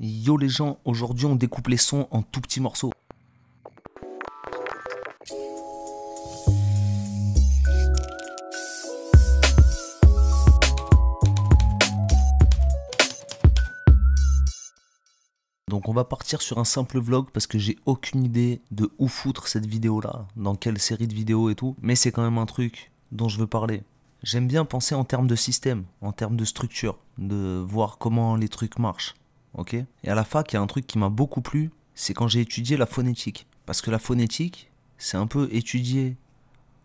Yo les gens, aujourd'hui on découpe les sons en tout petits morceaux. Donc on va partir sur un simple vlog parce que j'ai aucune idée de où foutre cette vidéo là, dans quelle série de vidéos et tout, mais c'est quand même un truc dont je veux parler. J'aime bien penser en termes de système, en termes de structure, de voir comment les trucs marchent. Et à la fac, il y a un truc qui m'a beaucoup plu, c'est quand j'ai étudié la phonétique. Parce que la phonétique, c'est un peu étudier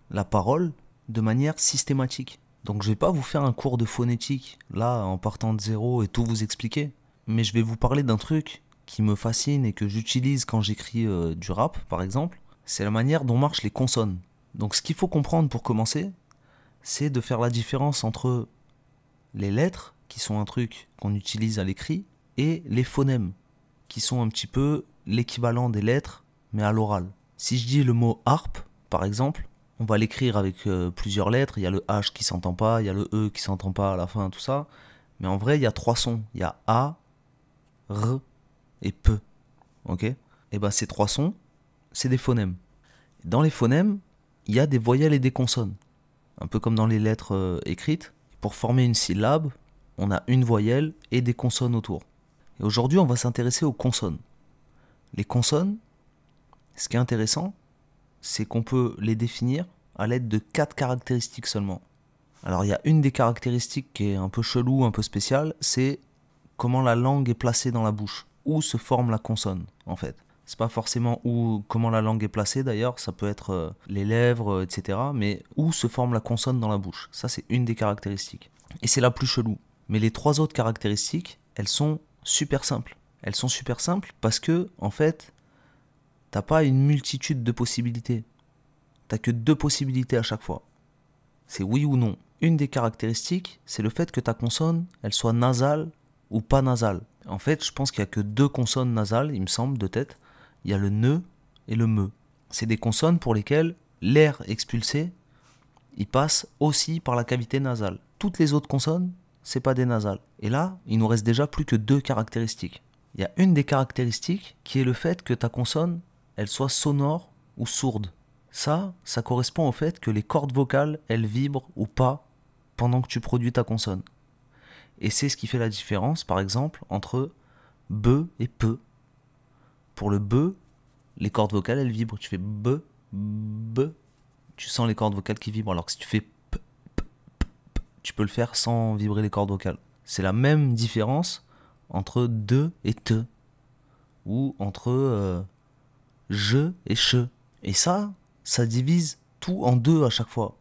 la parole de manière systématique. Donc je vais pas vous faire un cours de phonétique, là, en partant de zéro et tout vous expliquer. Mais je vais vous parler d'un truc qui me fascine et que j'utilise quand j'écris euh, du rap, par exemple. C'est la manière dont marchent les consonnes. Donc ce qu'il faut comprendre pour commencer, c'est de faire la différence entre les lettres, qui sont un truc qu'on utilise à l'écrit, et les phonèmes, qui sont un petit peu l'équivalent des lettres, mais à l'oral. Si je dis le mot harpe, par exemple, on va l'écrire avec euh, plusieurs lettres, il y a le H qui s'entend pas, il y a le E qui s'entend pas à la fin, tout ça. Mais en vrai, il y a trois sons. Il y a A, R et P. Ok Et eh ben ces trois sons, c'est des phonèmes. Dans les phonèmes, il y a des voyelles et des consonnes. Un peu comme dans les lettres euh, écrites. Pour former une syllabe, on a une voyelle et des consonnes autour. Et aujourd'hui, on va s'intéresser aux consonnes. Les consonnes, ce qui est intéressant, c'est qu'on peut les définir à l'aide de quatre caractéristiques seulement. Alors il y a une des caractéristiques qui est un peu chelou, un peu spéciale, c'est comment la langue est placée dans la bouche, où se forme la consonne en fait. C'est pas forcément où comment la langue est placée d'ailleurs, ça peut être euh, les lèvres, euh, etc. Mais où se forme la consonne dans la bouche, ça c'est une des caractéristiques. Et c'est la plus chelou. Mais les trois autres caractéristiques, elles sont super simples. Elles sont super simples parce que, en fait, t'as pas une multitude de possibilités. T'as que deux possibilités à chaque fois. C'est oui ou non. Une des caractéristiques, c'est le fait que ta consonne, elle soit nasale ou pas nasale. En fait, je pense qu'il y a que deux consonnes nasales, il me semble, de tête. Il y a le ne et le me. C'est des consonnes pour lesquelles l'air expulsé, il passe aussi par la cavité nasale. Toutes les autres consonnes, c'est pas des nasales. Et là, il nous reste déjà plus que deux caractéristiques. Il y a une des caractéristiques qui est le fait que ta consonne, elle soit sonore ou sourde. Ça, ça correspond au fait que les cordes vocales, elles vibrent ou pas pendant que tu produis ta consonne. Et c'est ce qui fait la différence, par exemple, entre be et peu. Pour le be, les cordes vocales, elles vibrent. Tu fais be, be, tu sens les cordes vocales qui vibrent. Alors que si tu fais tu peux le faire sans vibrer les cordes vocales. C'est la même différence entre de et te, ou entre euh, je et che. Et ça, ça divise tout en deux à chaque fois.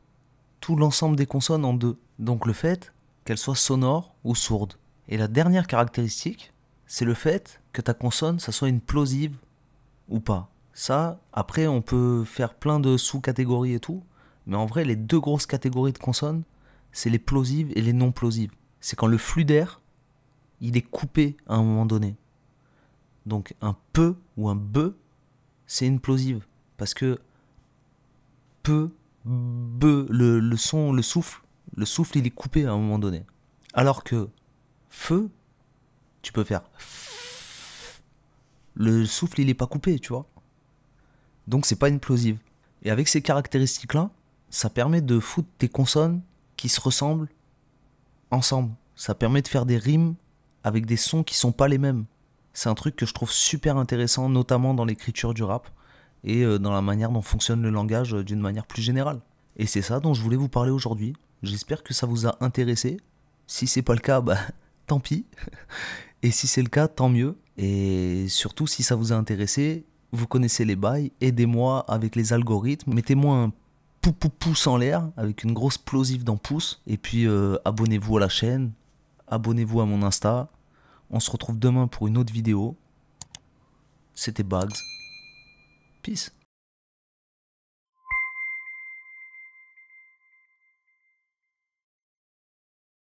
Tout l'ensemble des consonnes en deux. Donc le fait qu'elles soient sonores ou sourdes. Et la dernière caractéristique, c'est le fait que ta consonne, ça soit une plosive ou pas. Ça, après, on peut faire plein de sous-catégories et tout, mais en vrai, les deux grosses catégories de consonnes, c'est les plosives et les non plosives. C'est quand le flux d'air, il est coupé à un moment donné. Donc un peu ou un be, c'est une plosive. Parce que peu, be, le, le son, le souffle, le souffle, il est coupé à un moment donné. Alors que feu, tu peux faire le souffle il est pas coupé, tu vois. Donc c'est pas une plosive. Et avec ces caractéristiques là, ça permet de foutre tes consonnes se ressemblent ensemble. Ça permet de faire des rimes avec des sons qui sont pas les mêmes. C'est un truc que je trouve super intéressant, notamment dans l'écriture du rap et euh, dans la manière dont fonctionne le langage euh, d'une manière plus générale. Et c'est ça dont je voulais vous parler aujourd'hui. J'espère que ça vous a intéressé. Si c'est pas le cas, bah tant pis. Et si c'est le cas, tant mieux. Et surtout, si ça vous a intéressé, vous connaissez les bails, aidez-moi avec les algorithmes, mettez-moi un pou, pou, pouce en l'air avec une grosse plosive dans pouce. Et puis euh, abonnez-vous à la chaîne, abonnez-vous à mon Insta. On se retrouve demain pour une autre vidéo. C'était Bugs. Peace.